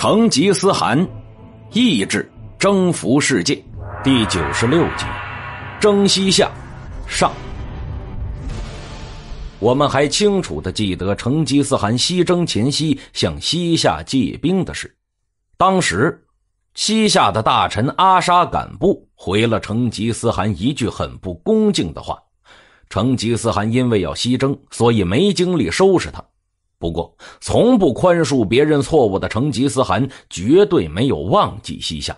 成吉思汗，意志征服世界，第九十六集，征西夏，上。我们还清楚的记得成吉思汗西征前夕向西夏借兵的事。当时，西夏的大臣阿沙敢布回了成吉思汗一句很不恭敬的话。成吉思汗因为要西征，所以没精力收拾他。不过，从不宽恕别人错误的成吉思汗绝对没有忘记西夏。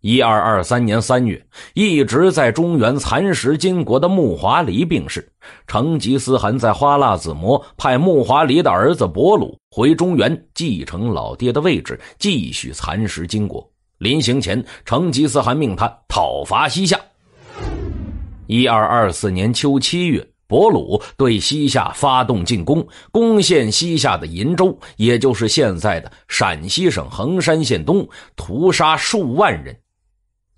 一二二三年三月，一直在中原蚕食金国的木华黎病逝，成吉思汗在花剌子模派木华黎的儿子伯鲁回中原继承老爹的位置，继续蚕食金国。临行前，成吉思汗命他讨伐西夏。一二二四年秋七月。伯鲁对西夏发动进攻，攻陷西夏的银州，也就是现在的陕西省横山县东，屠杀数万人。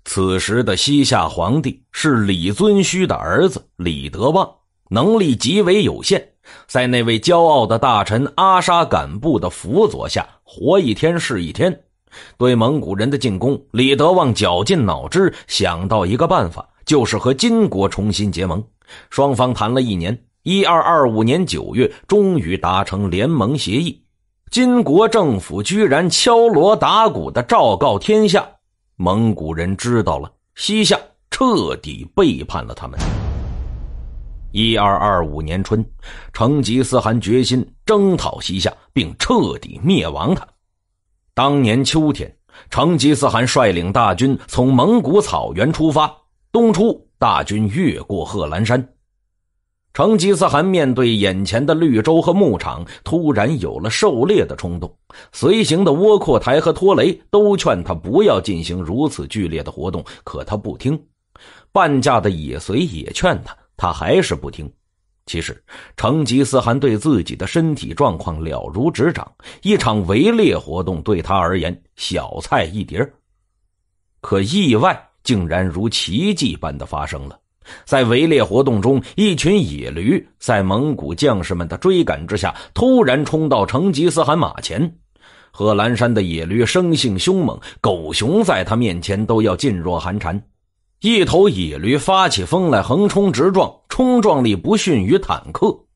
此时的西夏皇帝是李遵顼的儿子李德旺，能力极为有限，在那位骄傲的大臣阿沙敢布的辅佐下，活一天是一天。对蒙古人的进攻，李德旺绞尽脑汁想到一个办法，就是和金国重新结盟。双方谈了一年，一二二五年九月，终于达成联盟协议。金国政府居然敲锣打鼓的昭告天下，蒙古人知道了，西夏彻底背叛了他们。一二二五年春，成吉思汗决心征讨西夏，并彻底灭亡他。当年秋天，成吉思汗率领大军从蒙古草原出发，东出。大军越过贺兰山，成吉思汗面对眼前的绿洲和牧场，突然有了狩猎的冲动。随行的窝阔台和托雷都劝他不要进行如此剧烈的活动，可他不听。半价的也随也劝他，他还是不听。其实，成吉思汗对自己的身体状况了如指掌，一场围猎活动对他而言小菜一碟可意外。竟然如奇迹般的发生了，在围猎活动中，一群野驴在蒙古将士们的追赶之下，突然冲到成吉思汗马前。贺兰山的野驴生性凶猛，狗熊在它面前都要噤若寒蝉。一头野驴发起疯来，横冲直撞，冲撞力不逊于坦克。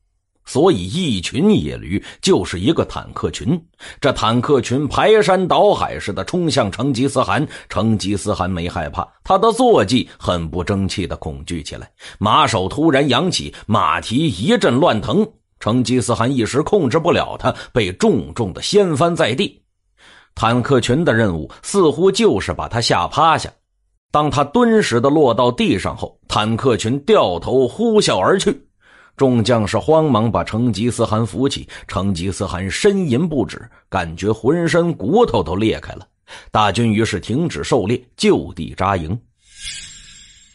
所以，一群野驴就是一个坦克群。这坦克群排山倒海似的冲向成吉思汗。成吉思汗没害怕，他的坐骑很不争气的恐惧起来，马首突然扬起，马蹄一阵乱腾。成吉思汗一时控制不了他，被重重的掀翻在地。坦克群的任务似乎就是把他吓趴下。当他敦实的落到地上后，坦克群掉头呼啸而去。众将士慌忙把成吉思汗扶起，成吉思汗呻吟不止，感觉浑身骨头都裂开了。大军于是停止狩猎，就地扎营。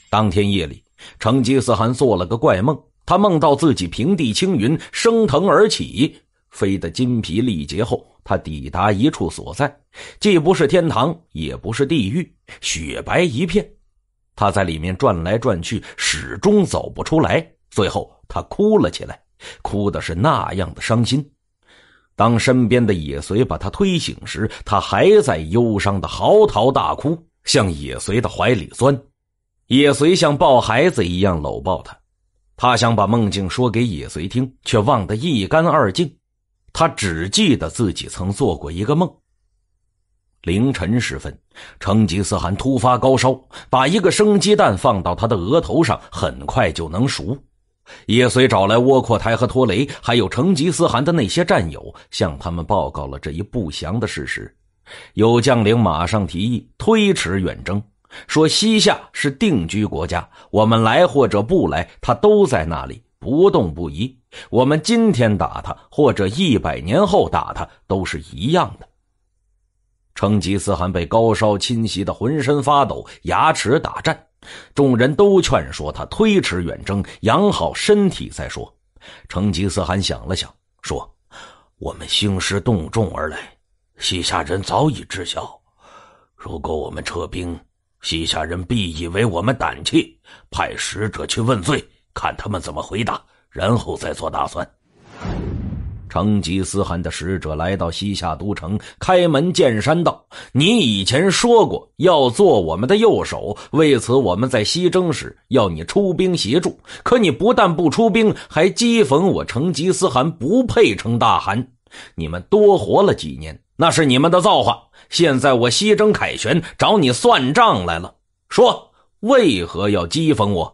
当天夜里，成吉思汗做了个怪梦，他梦到自己平地青云，升腾而起，飞得筋疲力竭后，他抵达一处所在，既不是天堂，也不是地狱，雪白一片。他在里面转来转去，始终走不出来。最后，他哭了起来，哭的是那样的伤心。当身边的野随把他推醒时，他还在忧伤的嚎啕大哭，向野随的怀里钻。野随像抱孩子一样搂抱他。他想把梦境说给野随听，却忘得一干二净。他只记得自己曾做过一个梦。凌晨时分，成吉思汗突发高烧，把一个生鸡蛋放到他的额头上，很快就能熟。也遂找来窝阔台和拖雷，还有成吉思汗的那些战友，向他们报告了这一不祥的事实。有将领马上提议推迟远征，说西夏是定居国家，我们来或者不来，他都在那里不动不移。我们今天打他，或者一百年后打他，都是一样的。成吉思汗被高烧侵袭的浑身发抖，牙齿打颤。众人都劝说他推迟远征，养好身体再说。成吉思汗想了想，说：“我们兴师动众而来，西夏人早已知晓。如果我们撤兵，西夏人必以为我们胆怯，派使者去问罪，看他们怎么回答，然后再做打算。”成吉思汗的使者来到西夏都城，开门见山道：“你以前说过要做我们的右手，为此我们在西征时要你出兵协助。可你不但不出兵，还讥讽我成吉思汗不配称大汗。你们多活了几年，那是你们的造化。现在我西征凯旋，找你算账来了。说，为何要讥讽我？”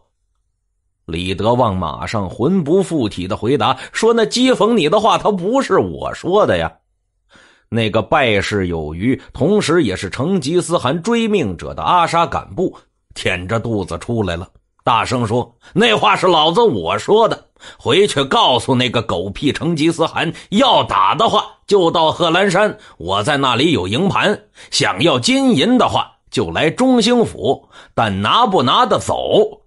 李德旺马上魂不附体的回答说：“那讥讽你的话，他不是我说的呀。”那个败事有余，同时也是成吉思汗追命者的阿沙敢布，腆着肚子出来了，大声说：“那话是老子我说的，回去告诉那个狗屁成吉思汗，要打的话就到贺兰山，我在那里有营盘；想要金银的话，就来中兴府，但拿不拿得走。”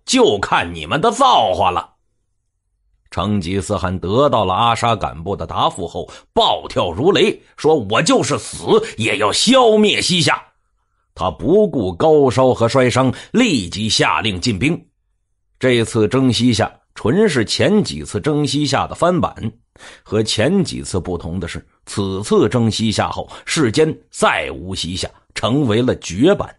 就看你们的造化了。成吉思汗得到了阿沙敢布的答复后，暴跳如雷，说：“我就是死也要消灭西夏。”他不顾高烧和摔伤，立即下令进兵。这次征西夏，纯是前几次征西夏的翻版。和前几次不同的是，此次征西夏后，世间再无西夏，成为了绝版。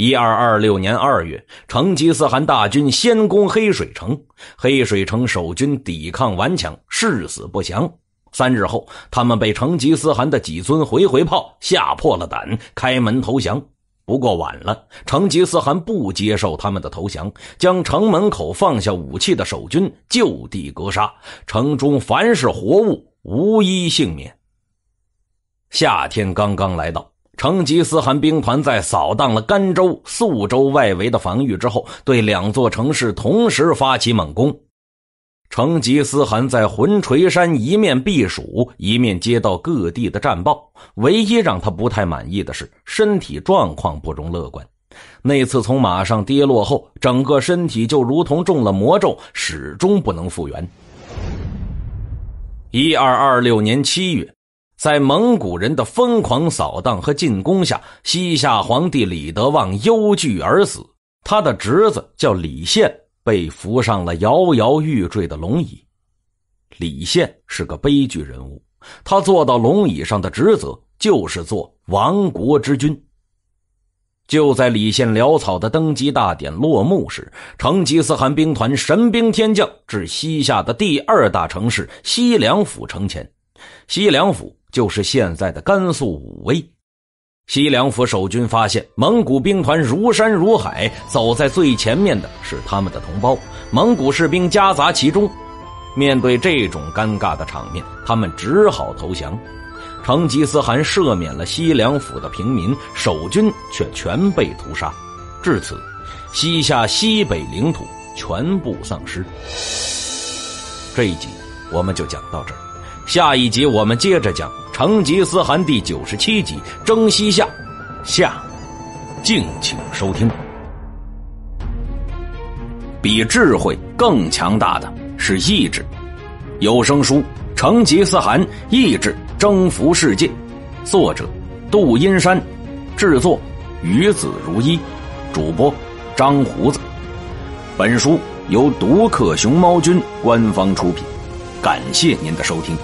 一二二六年二月，成吉思汗大军先攻黑水城，黑水城守军抵抗顽强，誓死不降。三日后，他们被成吉思汗的几尊回回炮吓破了胆，开门投降。不过晚了，成吉思汗不接受他们的投降，将城门口放下武器的守军就地格杀，城中凡是活物无一幸免。夏天刚刚来到。成吉思汗兵团在扫荡了甘州、肃州外围的防御之后，对两座城市同时发起猛攻。成吉思汗在浑锤山一面避暑，一面接到各地的战报。唯一让他不太满意的是，身体状况不容乐观。那次从马上跌落后，整个身体就如同中了魔咒，始终不能复原。一二二六年七月。在蒙古人的疯狂扫荡和进攻下，西夏皇帝李德旺忧惧而死。他的侄子叫李宪，被扶上了摇摇欲坠的龙椅。李宪是个悲剧人物，他坐到龙椅上的职责就是做亡国之君。就在李宪潦草的登基大典落幕时，成吉思汗兵团神兵天将至西夏的第二大城市西凉府城前。西凉府就是现在的甘肃武威。西凉府守军发现蒙古兵团如山如海，走在最前面的是他们的同胞，蒙古士兵夹杂其中。面对这种尴尬的场面，他们只好投降。成吉思汗赦免了西凉府的平民，守军却全被屠杀。至此，西夏西北领土全部丧失。这一集我们就讲到这儿。下一集我们接着讲成吉思汗第九十七集征西夏，下，敬请收听。比智慧更强大的是意志。有声书《成吉思汗：意志征服世界》，作者杜阴山，制作于子如一，主播张胡子。本书由独克熊猫君官方出品，感谢您的收听。